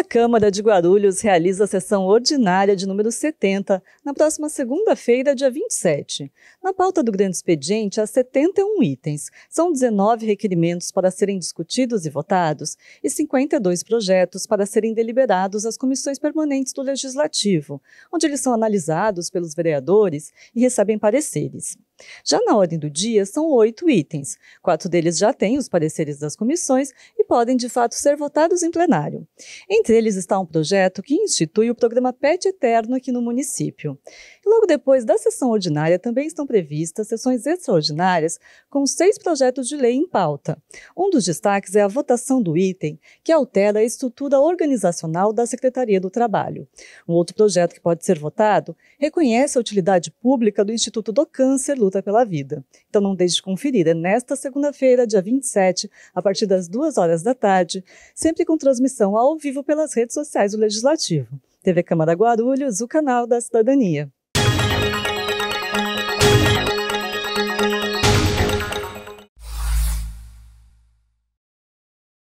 A Câmara de Guarulhos realiza a sessão ordinária de número 70 na próxima segunda-feira, dia 27. Na pauta do grande expediente há 71 itens. São 19 requerimentos para serem discutidos e votados e 52 projetos para serem deliberados às comissões permanentes do Legislativo, onde eles são analisados pelos vereadores e recebem pareceres. Já na ordem do dia, são oito itens. Quatro deles já têm os pareceres das comissões e podem, de fato, ser votados em plenário. Entre eles está um projeto que institui o programa PET Eterno aqui no município. E logo depois da sessão ordinária, também estão previstas sessões extraordinárias com seis projetos de lei em pauta. Um dos destaques é a votação do item que altera a estrutura organizacional da Secretaria do Trabalho. Um outro projeto que pode ser votado reconhece a utilidade pública do Instituto do Câncer luta pela vida. Então não deixe de conferir, é nesta segunda-feira, dia 27, a partir das 2 horas da tarde, sempre com transmissão ao vivo pelas redes sociais do Legislativo. TV Câmara Guarulhos, o canal da Cidadania.